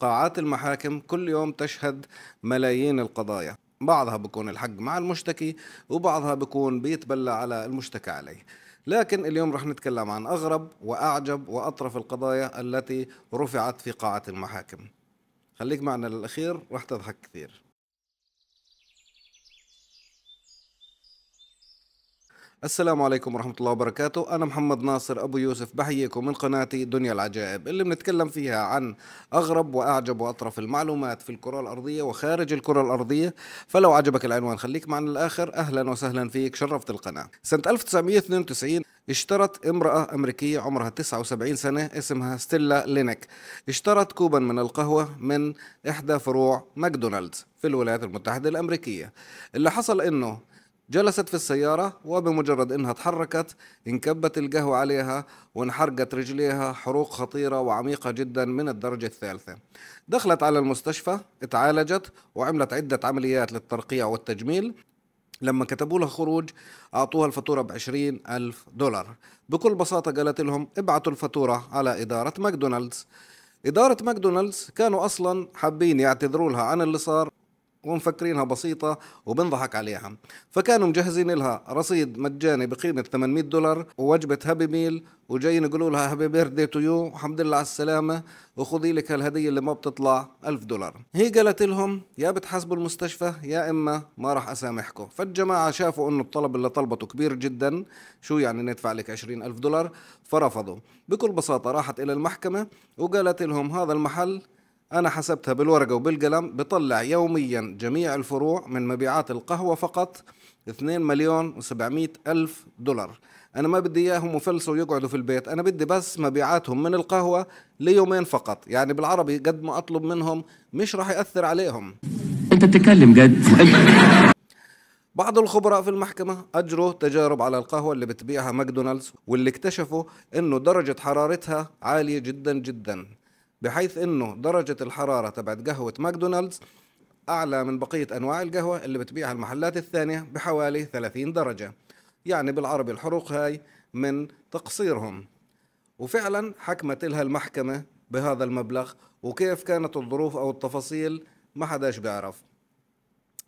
قاعات المحاكم كل يوم تشهد ملايين القضايا بعضها بكون الحق مع المشتكي وبعضها بكون بيتبلى على المشتكى عليه لكن اليوم رح نتكلم عن أغرب وأعجب وأطرف القضايا التي رفعت في قاعة المحاكم خليك معنا للأخير رح تضحك كثير السلام عليكم ورحمة الله وبركاته أنا محمد ناصر أبو يوسف بحييكم من قناتي دنيا العجائب اللي بنتكلم فيها عن أغرب وأعجب وأطرف المعلومات في الكرة الأرضية وخارج الكرة الأرضية فلو عجبك العنوان خليك معنا للآخر أهلا وسهلا فيك شرفت القناة سنة 1992 اشترت امرأة أمريكية عمرها 79 سنة اسمها ستيلا لينك اشترت كوبا من القهوة من إحدى فروع ماكدونالدز في الولايات المتحدة الأمريكية اللي حصل إنه جلست في السيارة وبمجرد إنها تحركت انكبت القهوة عليها وانحرقت رجليها حروق خطيرة وعميقة جدا من الدرجة الثالثة دخلت على المستشفى اتعالجت وعملت عدة عمليات للترقيع والتجميل لما كتبوا لها خروج أعطوها الفاتورة بعشرين ألف دولار بكل بساطة قالت لهم ابعتوا الفاتورة على إدارة ماكدونالدز إدارة ماكدونالدز كانوا أصلا حابين يعتذروا لها عن اللي صار ومفكرينها بسيطة وبنضحك عليها فكانوا مجهزين لها رصيد مجاني بقيمة 800 دولار ووجبة هابي ميل وجايين يقولوا لها هابي بيرثدي تو يو الحمد لله على السلامة وخذي لك هالهدية اللي ما بتطلع 1000 دولار هي قالت لهم يا بتحاسبوا المستشفى يا إما ما راح أسامحكم فالجماعة شافوا إنه الطلب اللي طلبته كبير جدا شو يعني ندفع لك 20000 دولار فرفضوا بكل بساطة راحت إلى المحكمة وقالت لهم هذا المحل أنا حسبتها بالورقة وبالقلم بطلع يوميا جميع الفروع من مبيعات القهوة فقط 2 مليون و700 ألف دولار أنا ما بدي إياهم وفلسوا ويقعدوا في البيت أنا بدي بس مبيعاتهم من القهوة ليومين فقط يعني بالعربي قد ما أطلب منهم مش راح يأثر عليهم أنت تتكلم قد بعض الخبراء في المحكمة أجروا تجارب على القهوة اللي بتبيعها ماكدونالدز واللي اكتشفوا أنه درجة حرارتها عالية جدا جدا بحيث انه درجه الحراره تبعت قهوه ماكدونالدز اعلى من بقيه انواع القهوه اللي بتبيعها المحلات الثانيه بحوالي 30 درجه يعني بالعربي الحروق هاي من تقصيرهم وفعلا حكمت لها المحكمه بهذا المبلغ وكيف كانت الظروف او التفاصيل ما حداش بيعرف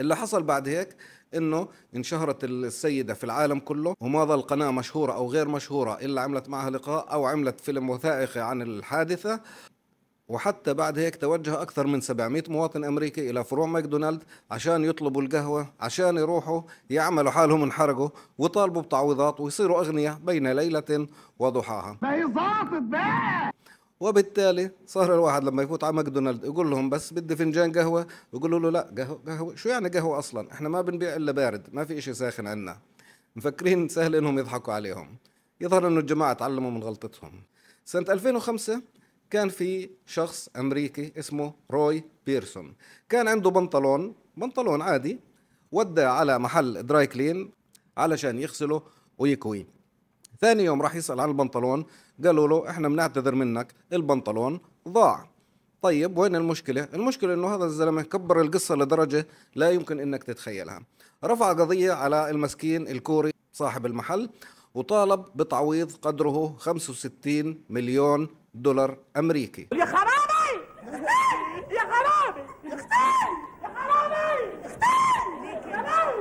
اللي حصل بعد هيك انه انشهرت السيدة في العالم كله وما ظل قناة مشهورة او غير مشهورة الا عملت معها لقاء او عملت فيلم وثائقي عن الحادثة وحتى بعد هيك توجه أكثر من 700 مواطن أمريكي إلى فروع ماكدونالد عشان يطلبوا القهوة عشان يروحوا يعملوا حالهم انحرقوا وطالبوا بتعويضات ويصيروا أغنياء بين ليلة وضحاها وبالتالي صار الواحد لما يفوت على ماكدونالد يقول لهم بس بدي فنجان قهوه يقولوا له لا قهوه قهوه شو يعني قهوه اصلا احنا ما بنبيع الا بارد ما في إشي ساخن عنا مفكرين سهل انهم يضحكوا عليهم يظهر انه الجماعه تعلموا من غلطتهم سنه 2005 كان في شخص امريكي اسمه روي بيرسون كان عنده بنطلون بنطلون عادي وداه على محل دراي كلين علشان يغسله ويكويه ثاني يوم راح يسأل عن البنطلون قالوا له احنا بنعتذر منك البنطلون ضاع طيب وين المشكلة؟ المشكلة انه هذا الزلمة كبر القصة لدرجة لا يمكن انك تتخيلها رفع قضية على المسكين الكوري صاحب المحل وطالب بتعويض قدره 65 مليون دولار أمريكي يا خرابي يا خرابي يا خرابي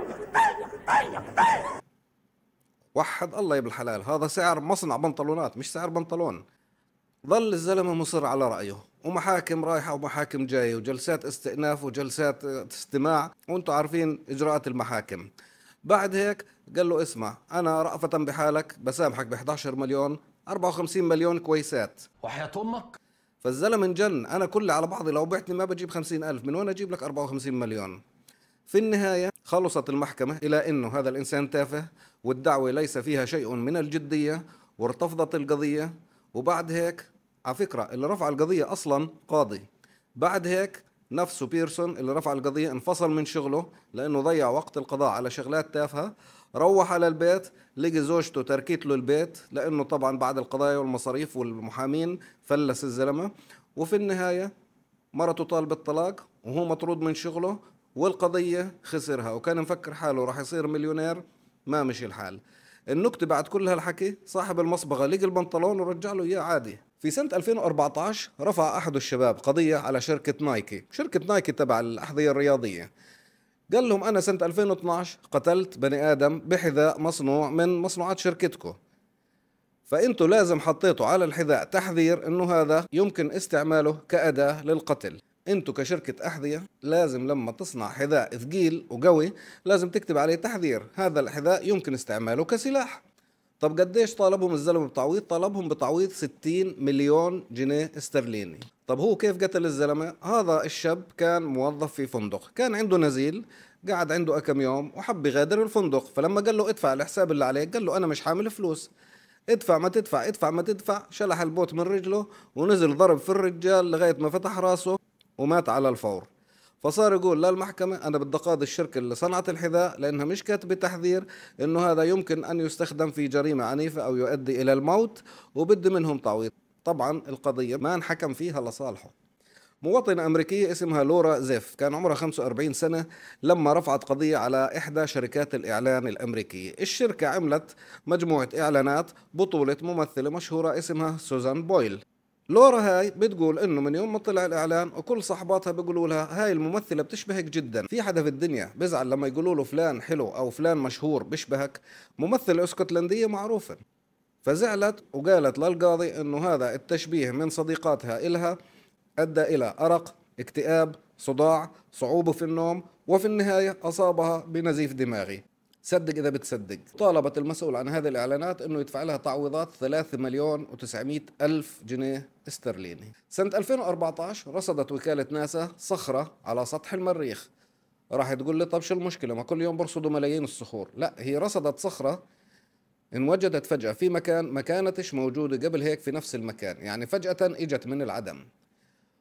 وحد الله يا الحلال هذا سعر مصنع بنطلونات مش سعر بنطلون ظل الزلمة مصر على رأيه ومحاكم رايحة ومحاكم جاية وجلسات استئناف وجلسات استماع وانتم عارفين إجراءات المحاكم بعد هيك قال له اسمع أنا رأفة بحالك بسامحك ب 11 مليون 54 مليون كويسات وحياة امك فالزلمه انجن انا كلي على بعضي لو بعتني ما بجيب 50 ألف من وين اجيب لك 54 مليون في النهايه خلصت المحكمه الى انه هذا الانسان تافه والدعوه ليس فيها شيء من الجديه وارتفضت القضيه وبعد هيك على فكره اللي رفع القضيه اصلا قاضي بعد هيك نفسه بيرسون اللي رفع القضيه انفصل من شغله لانه ضيع وقت القضاء على شغلات تافهه روح على البيت لقي زوجته تركت له البيت لانه طبعا بعد القضايا والمصاريف والمحامين فلس الزلمه وفي النهايه مرته طالبه الطلاق وهو مطرود من شغله والقضيه خسرها وكان مفكر حاله راح يصير مليونير ما مشي الحال النكته بعد كل هالحكي صاحب المصبغه لقى البنطلون ورجع له اياه عادي في سنة 2014 رفع أحد الشباب قضية على شركة نايكي شركة نايكي تبع الأحذية الرياضية قال لهم انا سنه 2012 قتلت بني ادم بحذاء مصنوع من مصنوعات شركتكم فانتوا لازم حطيتوا على الحذاء تحذير انه هذا يمكن استعماله كاداه للقتل انتوا كشركة احذية لازم لما تصنع حذاء ثقيل وقوي لازم تكتب عليه تحذير هذا الحذاء يمكن استعماله كسلاح طب قديش طالبهم الزلمة بتعويض طالبهم بتعويض 60 مليون جنيه استرليني طب هو كيف قتل الزلمه هذا الشاب كان موظف في فندق كان عنده نزيل قعد عنده كم يوم وحب يغادر الفندق فلما قال له ادفع الحساب اللي عليك قال له انا مش حامل فلوس ادفع ما تدفع ادفع ما تدفع شلح البوت من رجله ونزل ضرب في الرجال لغايه ما فتح راسه ومات على الفور فصار يقول للمحكمة أنا بدي أقاضي الشركة اللي صنعت الحذاء لأنها مش كاتبة تحذير إنه هذا يمكن أن يستخدم في جريمة عنيفة أو يؤدي إلى الموت وبدي منهم تعويض طبعا القضية ما انحكم فيها لصالحه مواطنة أمريكية اسمها لورا زيف كان عمرها 45 سنة لما رفعت قضية على إحدى شركات الإعلان الأمريكية الشركة عملت مجموعة إعلانات بطولة ممثلة مشهورة اسمها سوزان بويل لورا هاي بتقول انه من يوم ما طلع الاعلان وكل صحباتها بيقولوا لها هاي الممثله بتشبهك جدا في حدا في الدنيا بزعل لما يقولوا له فلان حلو او فلان مشهور بيشبهك ممثله اسكتلنديه معروفه فزعلت وقالت للقاضي انه هذا التشبيه من صديقاتها الها ادى الى ارق اكتئاب صداع صعوبه في النوم وفي النهايه اصابها بنزيف دماغي صدق اذا بتصدق طالبت المسؤول عن هذه الاعلانات انه يدفع لها تعويضات 3 مليون و900 الف جنيه استرليني سنه 2014 رصدت وكاله ناسا صخره على سطح المريخ راح تقول لي طب شو المشكله ما كل يوم برصدوا ملايين الصخور لا هي رصدت صخره انوجدت فجأة في مكان ما كانتش موجودة قبل هيك في نفس المكان يعني فجأة إجت من العدم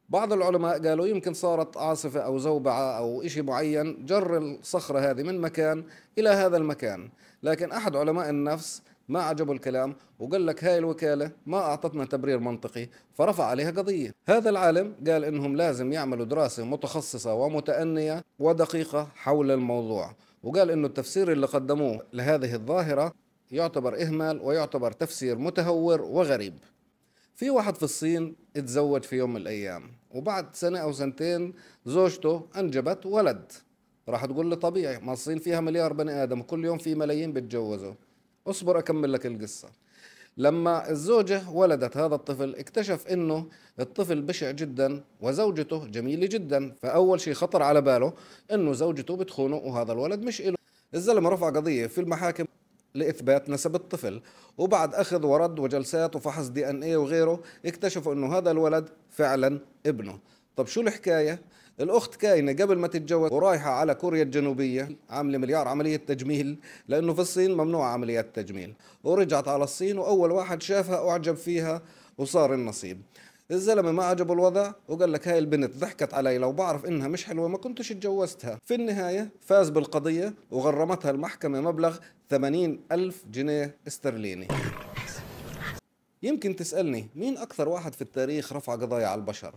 بعض العلماء قالوا يمكن صارت عاصفة أو زوبعة أو إشي معين جر الصخرة هذه من مكان إلى هذا المكان لكن أحد علماء النفس ما عجبه الكلام وقال لك هاي الوكالة ما أعطتنا تبرير منطقي فرفع عليها قضية هذا العالم قال إنهم لازم يعملوا دراسة متخصصة ومتأنية ودقيقة حول الموضوع وقال إنه التفسير اللي قدموه لهذه الظاهرة يعتبر إهمال ويعتبر تفسير متهور وغريب في واحد في الصين اتزوج في يوم من الأيام وبعد سنة أو سنتين زوجته أنجبت ولد راح تقول لي طبيعي ما الصين فيها مليار بني آدم كل يوم في ملايين بتجوزوا اصبر أكمل لك القصة لما الزوجة ولدت هذا الطفل اكتشف انه الطفل بشع جدا وزوجته جميلة جدا فأول شيء خطر على باله انه زوجته بتخونه وهذا الولد مش إله الزلمة رفع قضية في المحاكم لإثبات نسب الطفل وبعد أخذ ورد وجلسات وفحص دي أن إيه وغيره اكتشفوا أنه هذا الولد فعلا ابنه طب شو الحكاية؟ الأخت كاينة قبل ما تتجوز ورايحة على كوريا الجنوبية عاملة مليار عملية تجميل لأنه في الصين ممنوع عمليات تجميل ورجعت على الصين وأول واحد شافها أعجب فيها وصار النصيب الزلمه ما عجبه الوضع وقال لك هاي البنت ضحكت علي لو بعرف انها مش حلوه ما كنتش اتجوزتها في النهايه فاز بالقضيه وغرمتها المحكمه مبلغ 80 ألف جنيه استرليني يمكن تسألني مين أكثر واحد في التاريخ رفع قضايا على البشر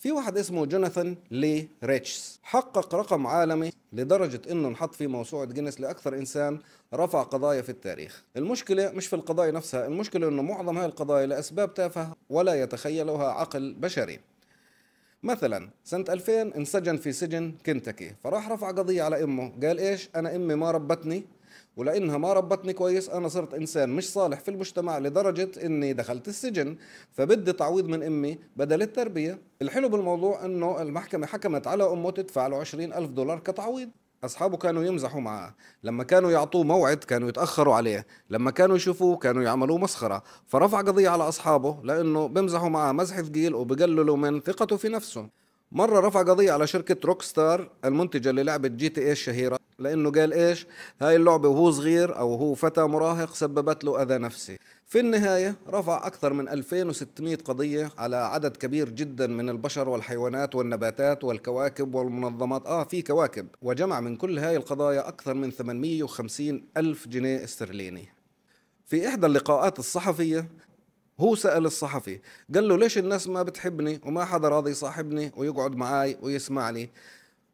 في واحد اسمه جوناثان لي ريتشز حقق رقم عالمي لدرجة انه انحط في موسوعة جينيس لأكثر إنسان رفع قضايا في التاريخ المشكلة مش في القضايا نفسها المشكلة انه معظم هاي القضايا لأسباب تافهة ولا يتخيلها عقل بشري مثلا سنة 2000 انسجن في سجن كنتاكي فراح رفع قضية على أمه قال إيش أنا أمي ما ربتني ولانها ما ربتني كويس انا صرت انسان مش صالح في المجتمع لدرجه اني دخلت السجن فبدي تعويض من امي بدل التربيه الحلو بالموضوع انه المحكمه حكمت على امه تدفع له 20 ألف دولار كتعويض أصحابه كانوا يمزحوا معاه لما كانوا يعطوه موعد كانوا يتأخروا عليه لما كانوا يشوفوه كانوا يعملوا مسخرة فرفع قضية على أصحابه لأنه بمزحوا معاه مزح ثقيل وبقللوا من ثقته في نفسه مرة رفع قضية على شركة روك ستار المنتجة للعبة جي تي ايه الشهيرة لأنه قال إيش هاي اللعبة وهو صغير أو هو فتى مراهق سببت له أذى نفسي في النهاية رفع أكثر من 2600 قضية على عدد كبير جدا من البشر والحيوانات والنباتات والكواكب والمنظمات آه في كواكب وجمع من كل هاي القضايا أكثر من 850 ألف جنيه استرليني في إحدى اللقاءات الصحفية هو سأل الصحفي قال له ليش الناس ما بتحبني وما حدا راضي يصاحبني ويقعد معاي ويسمعني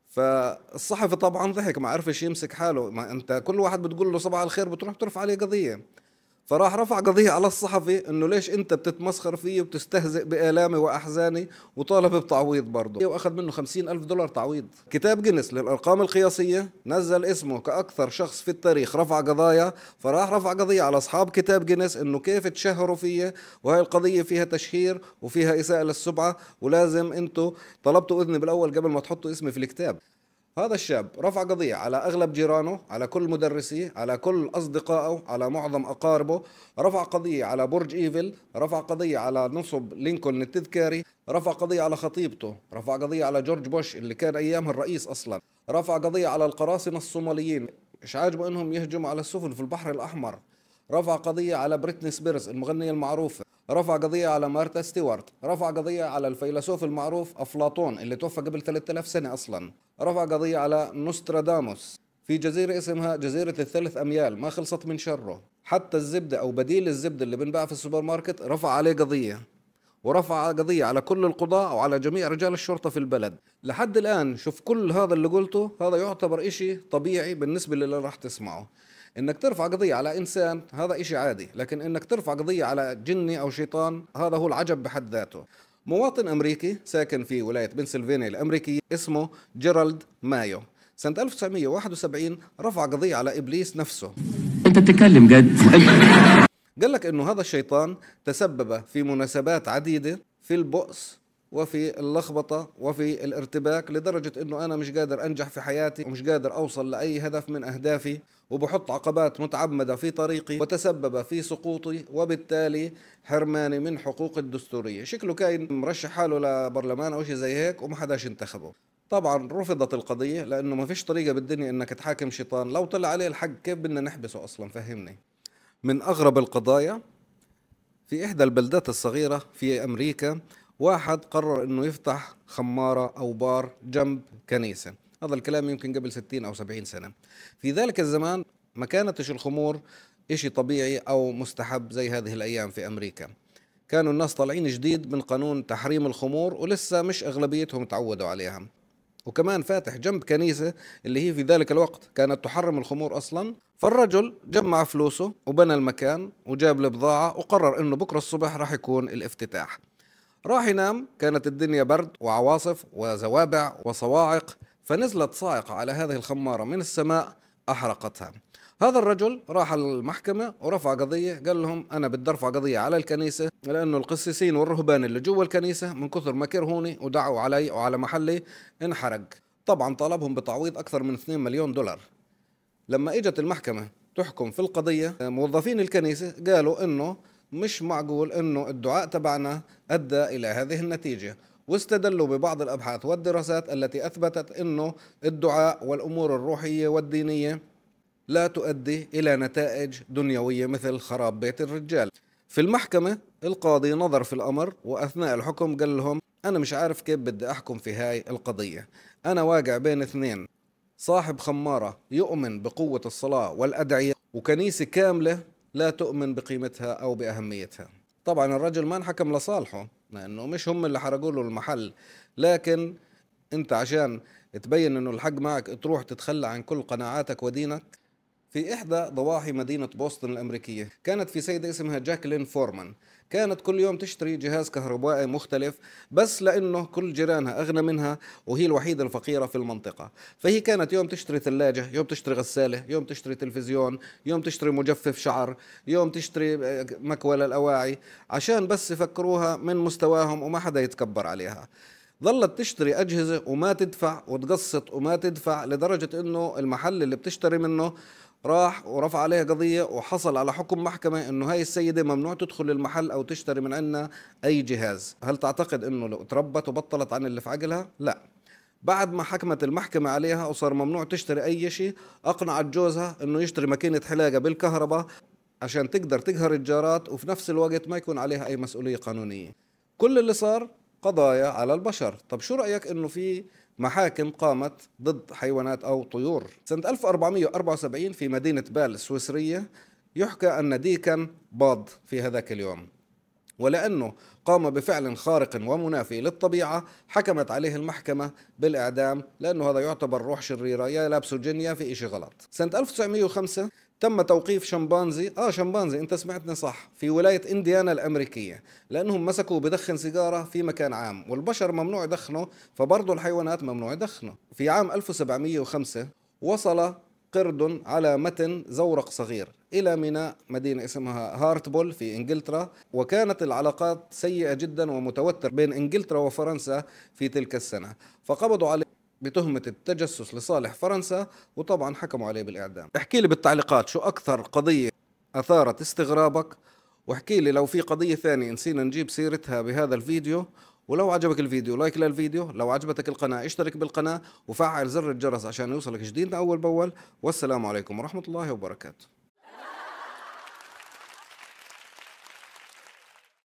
فالصحفي طبعا ضحك ما عرفش يمسك حاله ما انت كل واحد بتقول له صباح الخير بتروح بترفع عليه قضيه فراح رفع قضية على الصحفي انه ليش انت بتتمسخر فيه وبتستهزئ بآلامي واحزاني وطالب بتعويض برضه واخذ منه خمسين ألف دولار تعويض كتاب جنس للأرقام القياسية نزل اسمه كأكثر شخص في التاريخ رفع قضايا فراح رفع قضية على أصحاب كتاب جنس انه كيف تشهروا فيه وهي القضية فيها تشهير وفيها إساءة للسبعه ولازم انتم طلبتوا إذني بالأول قبل ما تحطوا اسمي في الكتاب هذا الشاب رفع قضية على أغلب جيرانه على كل مدرسيه على كل أصدقائه على معظم أقاربه رفع قضية على برج إيفل رفع قضية على نصب لينكولن التذكاري رفع قضية على خطيبته رفع قضية على جورج بوش اللي كان أيامها الرئيس أصلا رفع قضية على القراصنة الصوماليين مش عاجبه انهم يهجموا على السفن في البحر الاحمر رفع قضية على بريتني سبيرز المغنية المعروفة رفع قضية على مارتا ستيوارت رفع قضية على الفيلسوف المعروف أفلاطون اللي توفى قبل 3000 سنة أصلا رفع قضية على نوستراداموس في جزيرة اسمها جزيرة الثلاث أميال ما خلصت من شره حتى الزبدة أو بديل الزبدة اللي بنباع في السوبر ماركت رفع عليه قضية ورفع قضية على كل القضاة وعلى جميع رجال الشرطة في البلد لحد الآن شوف كل هذا اللي قلته هذا يعتبر إشي طبيعي بالنسبة للي راح تسمعه انك ترفع قضيه على انسان هذا إشي عادي لكن انك ترفع قضيه على جني او شيطان هذا هو العجب بحد ذاته مواطن امريكي ساكن في ولايه بنسلفانيا الامريكيه اسمه جيرالد مايو سنة 1971 رفع قضية على إبليس نفسه أنت بتتكلم جد قال لك أنه هذا الشيطان تسبب في مناسبات عديدة في البؤس وفي اللخبطة وفي الارتباك لدرجة أنه أنا مش قادر أنجح في حياتي ومش قادر أوصل لأي هدف من أهدافي وبحط عقبات متعمدة في طريقي وتسبب في سقوطي وبالتالي حرماني من حقوقي الدستورية شكله كاين مرشح حاله لبرلمان أو شيء زي هيك وما حداش انتخبه طبعا رفضت القضية لأنه ما فيش طريقة بالدنيا أنك تحاكم شيطان لو طلع عليه الحق كيف بدنا نحبسه أصلا فهمني من أغرب القضايا في إحدى البلدات الصغيرة في أمريكا واحد قرر انه يفتح خماره او بار جنب كنيسه هذا الكلام يمكن قبل 60 او 70 سنه في ذلك الزمان ما كانتش الخمور إشي طبيعي او مستحب زي هذه الايام في امريكا كانوا الناس طالعين جديد من قانون تحريم الخمور ولسه مش اغلبيتهم تعودوا عليها وكمان فاتح جنب كنيسة اللي هي في ذلك الوقت كانت تحرم الخمور أصلا فالرجل جمع فلوسه وبنى المكان وجاب البضاعة وقرر أنه بكرة الصبح راح يكون الافتتاح راح ينام كانت الدنيا برد وعواصف وزوابع وصواعق فنزلت صاعقة على هذه الخمارة من السماء أحرقتها هذا الرجل راح المحكمة ورفع قضية قال لهم أنا بدي أرفع قضية على الكنيسة لأنه القسيسين والرهبان اللي جوا الكنيسة من كثر ما كرهوني ودعوا علي وعلى محلي انحرق طبعا طالبهم بتعويض أكثر من 2 مليون دولار لما إجت المحكمة تحكم في القضية موظفين الكنيسة قالوا أنه مش معقول انه الدعاء تبعنا ادى الى هذه النتيجه واستدلوا ببعض الابحاث والدراسات التي اثبتت انه الدعاء والامور الروحيه والدينيه لا تؤدي الى نتائج دنيويه مثل خراب بيت الرجال. في المحكمه القاضي نظر في الامر واثناء الحكم قال لهم انا مش عارف كيف بدي احكم في هاي القضيه، انا واقع بين اثنين صاحب خماره يؤمن بقوه الصلاه والادعيه وكنيسه كامله لا تؤمن بقيمتها أو بأهميتها طبعا الرجل ما انحكم لصالحه لأنه مش هم اللي حرقوا له المحل لكن أنت عشان تبين أنه الحق معك تروح تتخلى عن كل قناعاتك ودينك في إحدى ضواحي مدينة بوسطن الأمريكية كانت في سيدة اسمها جاكلين فورمان كانت كل يوم تشتري جهاز كهربائي مختلف بس لأنه كل جيرانها أغنى منها وهي الوحيدة الفقيرة في المنطقة فهي كانت يوم تشتري ثلاجة يوم تشتري غسالة يوم تشتري تلفزيون يوم تشتري مجفف شعر يوم تشتري آه، مكوى للأواعي عشان بس يفكروها من مستواهم وما حدا يتكبر عليها ظلت تشتري أجهزة وما تدفع وتقسط وما تدفع لدرجة أنه المحل اللي بتشتري منه راح ورفع عليها قضيه وحصل على حكم محكمه انه هاي السيده ممنوع تدخل المحل او تشتري من عنا اي جهاز هل تعتقد انه لو تربت وبطلت عن اللي في عقلها لا بعد ما حكمت المحكمة عليها وصار ممنوع تشتري أي شيء أقنعت جوزها أنه يشتري ماكينة حلاقة بالكهرباء عشان تقدر تقهر الجارات وفي نفس الوقت ما يكون عليها أي مسؤولية قانونية كل اللي صار قضايا على البشر طب شو رأيك أنه في محاكم قامت ضد حيوانات أو طيور سنة 1474 في مدينة بال السويسرية يحكى أن ديكا باض في هذاك اليوم ولأنه قام بفعل خارق ومنافي للطبيعة حكمت عليه المحكمة بالإعدام لأنه هذا يعتبر روح شريرة يا لابسه جن يا في إشي غلط سنة 1905 تم توقيف شمبانزي اه شمبانزي انت سمعتني صح في ولايه انديانا الامريكيه لانهم مسكوا بدخن سيجاره في مكان عام والبشر ممنوع دخنه فبرضه الحيوانات ممنوع دخنه في عام 1705 وصل قرد على متن زورق صغير إلى ميناء مدينة اسمها هارتبول في إنجلترا وكانت العلاقات سيئة جدا ومتوتر بين إنجلترا وفرنسا في تلك السنة فقبضوا عليه بتهمة التجسس لصالح فرنسا وطبعا حكموا عليه بالإعدام احكي لي بالتعليقات شو أكثر قضية أثارت استغرابك واحكي لي لو في قضية ثانية نسينا نجيب سيرتها بهذا الفيديو ولو عجبك الفيديو لايك للفيديو لو عجبتك القناة اشترك بالقناة وفعل زر الجرس عشان يوصلك جديد أول بأول والسلام عليكم ورحمة الله وبركاته